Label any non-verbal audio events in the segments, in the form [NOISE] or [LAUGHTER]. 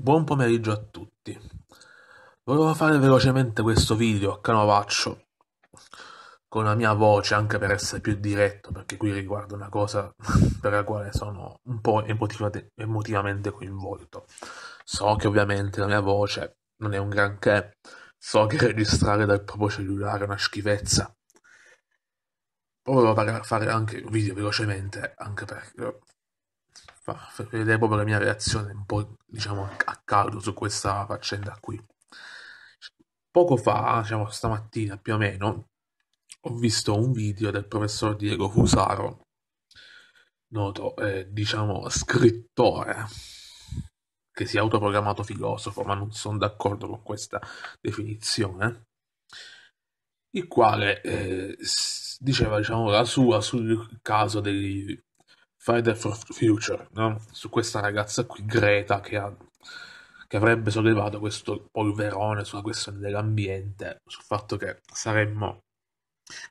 Buon pomeriggio a tutti. Volevo fare velocemente questo video a canovaccio con la mia voce anche per essere più diretto perché qui riguarda una cosa [LAUGHS] per la quale sono un po' emotivamente coinvolto. So che ovviamente la mia voce non è un granché, so che registrare dal proprio cellulare è una schifezza. Volevo fare anche un video velocemente anche per, fa, vedere proprio la mia reazione un po' diciamo a caldo su questa faccenda qui. Poco fa, diciamo stamattina più o meno, ho visto un video del professor Diego Fusaro, noto eh, diciamo scrittore che si è autoprogrammato filosofo, ma non sono d'accordo con questa definizione, il quale eh, diceva diciamo, la sua sul caso degli Friday for Future, no? su questa ragazza qui, Greta, che, ha, che avrebbe sollevato questo polverone sulla questione dell'ambiente, sul fatto che saremmo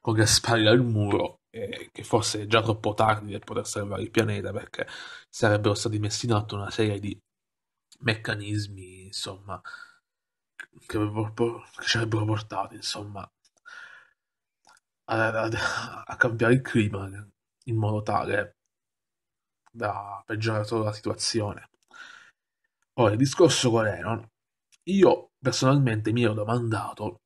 con le spalle al muro e che forse è già troppo tardi per poter salvare il pianeta perché sarebbero stati messi in atto una serie di meccanismi, insomma, che, che ci avrebbero portato, insomma, a, a, a, cambiare il clima in modo tale da peggiorare solo la situazione. Ora, il discorso qual è? Io personalmente mi ero domandato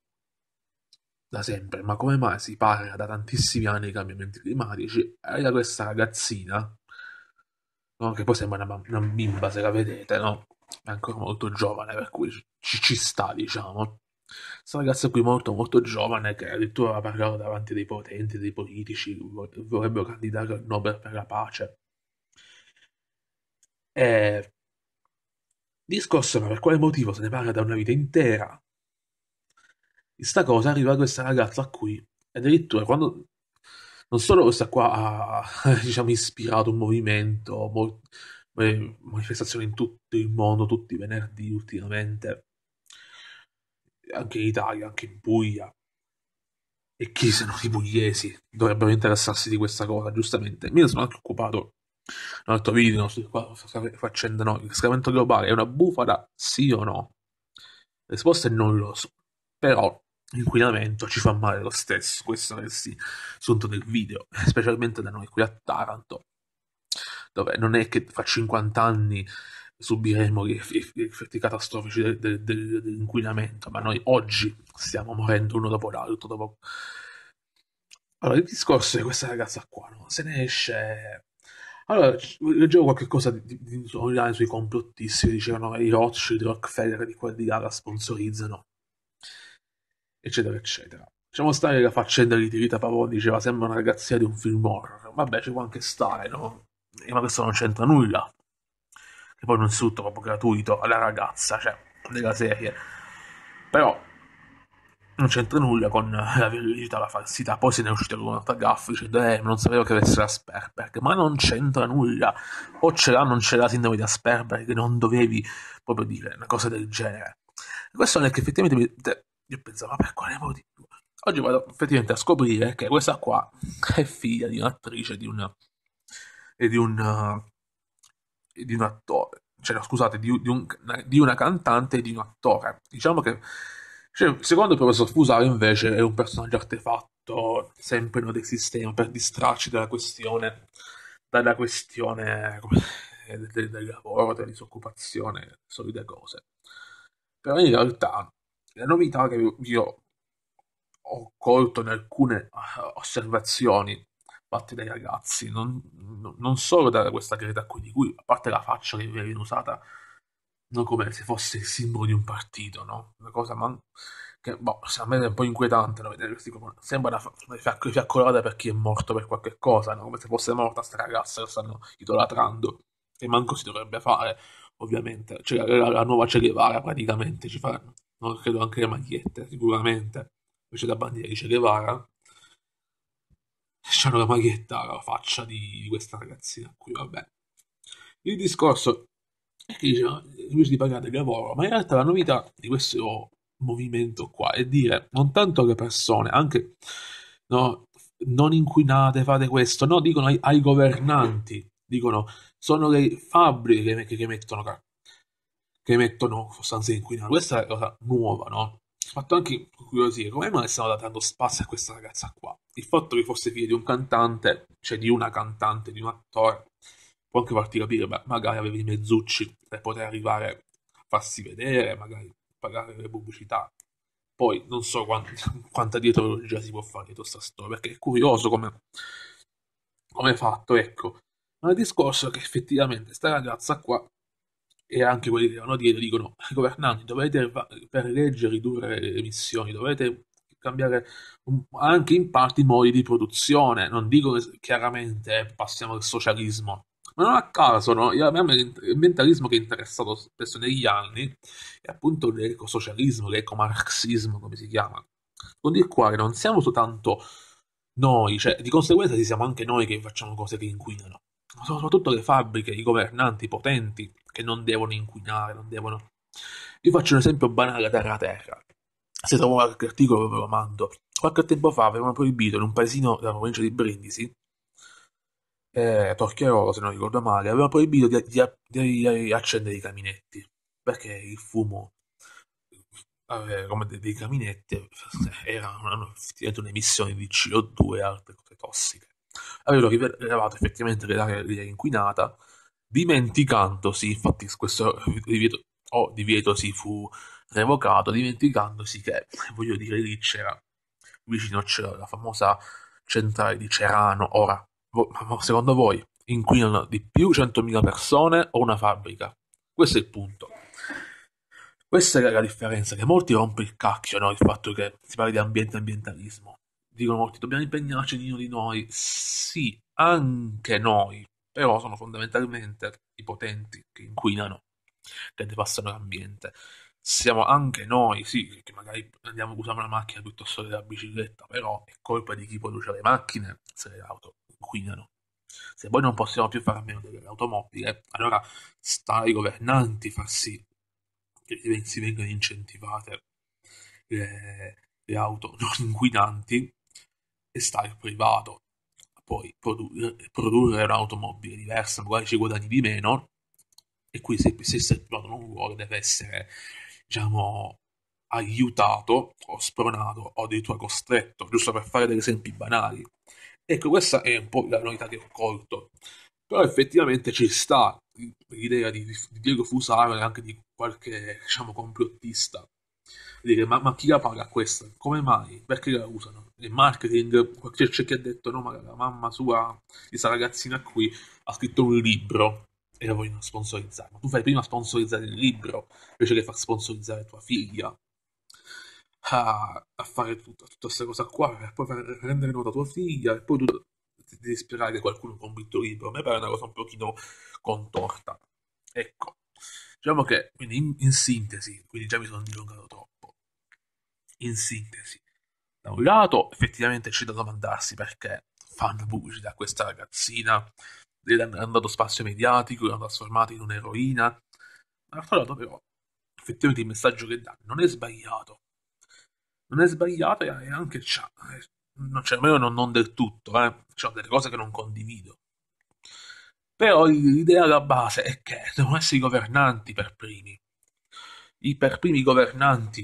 da sempre, ma come mai si parla da tantissimi anni di cambiamenti climatici? E da questa ragazzina, no? che poi sembra una, una, bimba se la vedete, no? è ancora molto giovane, per cui ci, ci sta, diciamo. Questa ragazza qui molto molto giovane che addirittura ha parlato davanti dei potenti, dei politici, vorrebbero candidare al Nobel per la pace. E... Eh, Discorsono per quale motivo se ne parla da una vita intera. Questa cosa arriva a questa ragazza qui. Addirittura quando... Non solo questa qua ha [LAUGHS] diciamo, ispirato un movimento, mo... Eh, manifestazioni in tutto il mondo, tutti i venerdì ultimamente, anche in Italia, anche in Puglia. E chi se non i pugliesi dovrebbero interessarsi di questa cosa, giustamente. Me sono anche occupato un altro video faccenda no, il riscaldamento globale è una bufala sì o no? La risposta è non lo so, però l'inquinamento ci fa male lo stesso, questo è il sunto del video, [LAUGHS] specialmente da noi qui a Taranto, dove non è che fra 50 anni subiremo gli effetti catastrofici dell'inquinamento, ma noi oggi stiamo morendo uno dopo l'altro. Dopo... Allora, il discorso di questa ragazza qua, no? se ne esce allora, leggevo qualcosa di, di, di online sui complottisti che dicevano i Rothschild, Rockefeller di qua di là la sponsorizzano, eccetera, eccetera. Facciamo stare la faccenda di Tirita Pavone diceva sembra una ragazzina di un film horror. Vabbè, ci può anche stare, no? Ma questo non c'entra nulla. Che poi non è tutto proprio gratuito alla ragazza, cioè, della serie. Però non c'entra nulla con la verità, la falsità. Poi se ne è uscita con un'altra gaffa dicendo: Eh, non sapevo che avesse la Sperberg, ma non c'entra nulla. O ce l'ha, non ce l'ha sindrome da Sperberg, non dovevi proprio dire una cosa del genere. E questo è che effettivamente io pensavo, ma per quale motivo? Oggi vado effettivamente a scoprire che questa qua è figlia di un'attrice di un. e di un, e di un attore, cioè scusate, di, di, un, di una cantante e di un attore. Diciamo che cioè, secondo il professor Fusaro invece è un personaggio artefatto sempre in del sistema per distrarci dalla questione, dalla questione del, del, del lavoro, della disoccupazione, solite cose. Però in realtà la novità che io ho colto in alcune uh, osservazioni fatte dai ragazzi, non, non solo da questa critica qui, di cui, a parte la faccia che viene usata no, come se fosse il simbolo di un partito, no? Una cosa man... che boh, a me è un po' inquietante no? vedere questi qua. Sembra una fiacco, fiaccolata per chi è morto per qualche cosa, no? Come se fosse morta questa ragazza che stanno idolatrando. E manco si dovrebbe fare, ovviamente. Cioè, la, la nuova Celevara, praticamente ci fa, no? credo anche le magliette, sicuramente. Invece da bandiera di Celevara... C'è c'hanno la maglietta alla faccia di questa ragazzina qui, vabbè. Il discorso che dice, invece di pagare il lavoro, ma in realtà la novità di questo movimento qua è dire non tanto alle persone, anche no, non inquinate, fate questo, no, dicono ai, ai governanti, dicono sono le fabbriche che, che mettono che mettono sostanze inquinanti. Questa è una cosa nuova, no? Fatto anche curiosire, come mai stanno dando spazio a questa ragazza qua? Il fatto che fosse figlia di un cantante, cioè di una cantante, di un attore, può anche farti capire, beh, magari avere i mezzucci per poter arrivare a farsi vedere, magari pagare le pubblicità. Poi non so quanti, [LAUGHS] quanta dietrologia si può fare dietro questa storia, perché è curioso come è fatto, ecco. Ma il discorso è che effettivamente questa ragazza qua e anche quelli che erano dietro dicono ai eh, governanti dovete per legge ridurre le emissioni, dovete cambiare anche in parte i modi di produzione, non dico chiaramente eh, passiamo al socialismo, ma non a caso, no? il mentalismo che è interessato spesso negli anni, è appunto l'ecosocialismo, l'ecomarxismo, come si chiama, con il quale non siamo soltanto noi, cioè di conseguenza ci siamo anche noi che facciamo cose che inquinano, ma sono soprattutto le fabbriche, i governanti, i potenti che non devono inquinare, non devono... Io faccio un esempio banale terra a terra, se trovo qualche articolo ve lo mando. Qualche tempo fa avevano proibito in un paesino della provincia di Brindisi eh, Torchiarolo, se non ricordo male, aveva proibito di, di, di accendere i caminetti perché il fumo eh, come dei, dei caminetti era effettivamente un'emissione di CO2 e altre cose tossiche. Avevano rivelato effettivamente che l'aria era inquinata, dimenticandosi, infatti questo divieto, oh, divieto si fu revocato, dimenticandosi che, voglio dire, lì c'era, vicino c'era la famosa centrale di Cerano, ora secondo voi inquinano di più 100.000 persone o una fabbrica? Questo è il punto. Questa è la differenza, che molti rompono il cacchio, no? Il fatto che si parli di ambiente e ambientalismo. Dicono molti, dobbiamo impegnarci ognuno di noi. Sì, anche noi, però sono fondamentalmente i potenti che inquinano, che devastano l'ambiente. Siamo anche noi, sì, che magari andiamo, usiamo una macchina piuttosto che la bicicletta, però è colpa di chi produce le macchine se le auto inquinano. Se poi non possiamo più fare a meno dell'automobile, eh, allora sta ai governanti far sì che si vengano incentivate le, eh, le auto [LAUGHS] non inquinanti e sta al privato a poi produ- eh, produrre un'automobile diversa, magari ci guadagni di meno, e qui se, se il privato non vuole deve essere, diciamo, aiutato o spronato o addirittura costretto, giusto per fare degli esempi banali. Ecco, questa è un po' la novità che ho colto. Però effettivamente ci sta l'idea di, di Diego Fusaro e anche di qualche, diciamo, complottista. Dire, ma, ma chi la paga questa? Come mai? Perché la usano? Il marketing, c'è chi ha detto, no, ma la mamma sua, questa ragazzina qui, ha scritto un libro e la vogliono sponsorizzare. Ma tu fai prima sponsorizzare il libro invece che far sponsorizzare tua figlia a, a fare tutta, tutta questa cosa qua per poi per rendere nota tua figlia e poi tu ti devi spiegare che qualcuno con compito libero. A me pare una cosa un pochino contorta. Ecco, diciamo che quindi in, in sintesi, quindi già mi sono dilungato troppo. In sintesi, da un lato effettivamente c'è da domandarsi perché fanno pubblicità questa ragazzina, le hanno dato spazio mediatico, l'hanno trasformata in un'eroina. Dall'altro lato, però, effettivamente il messaggio che dà non è sbagliato non è sbagliata e anche c'ha, eh, cioè, almeno non, non del tutto, eh. c'ho delle cose che non condivido. Però l'idea alla base è che devono essere i governanti per primi, i per primi governanti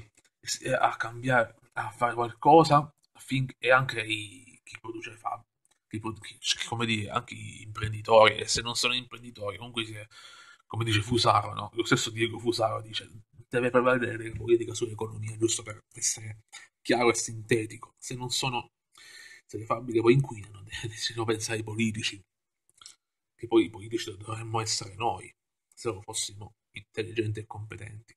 eh, a cambiare, a fare qualcosa, affinché, e anche i, chi produce fabbriche come dire, anche gli imprenditori, e se non sono imprenditori, comunque, si è, come dice Fusaro, no? lo stesso Diego Fusaro dice, deve prevalere la politica sull'economia, giusto per essere chiaro e sintetico. Se non sono, se le fabbriche poi inquinano, [LAUGHS] devono pensare ai politici, che poi i politici dovremmo essere noi, se lo fossimo intelligenti e competenti.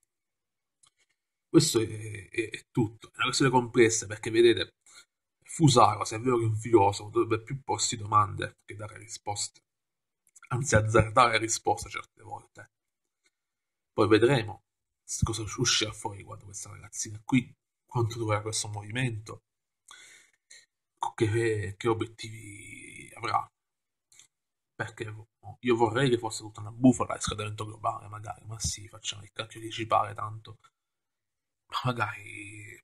Questo è, è, è tutto. È una questione complessa perché vedete, Fusaro, se è vero che è un filosofo, dovrebbe più porsi domande che dare risposte, anzi azzardare risposte certe volte. Poi vedremo cosa uscirà fuori quando questa ragazzina qui, quanto durerà questo movimento, che, che obiettivi avrà. Perché io vorrei che fosse tutta una bufala di scadamento globale, magari, ma sì, facciamo il cacchio di ci pare tanto. Ma magari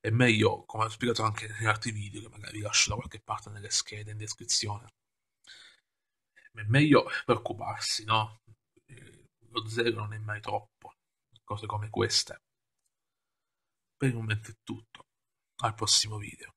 è meglio, come ho spiegato anche negli altri video, che magari vi lascio da qualche parte nelle schede in descrizione. È meglio preoccuparsi, no? lo zero non è mai troppo. Cose come queste. Per il momento è tutto. Al prossimo video.